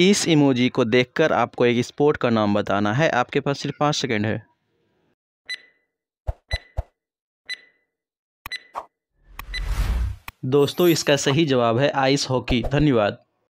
इस इमोजी को देखकर आपको एक स्पोर्ट का नाम बताना है आपके पास सिर्फ पाँच सेकेंड है दोस्तों इसका सही जवाब है आइस हॉकी धन्यवाद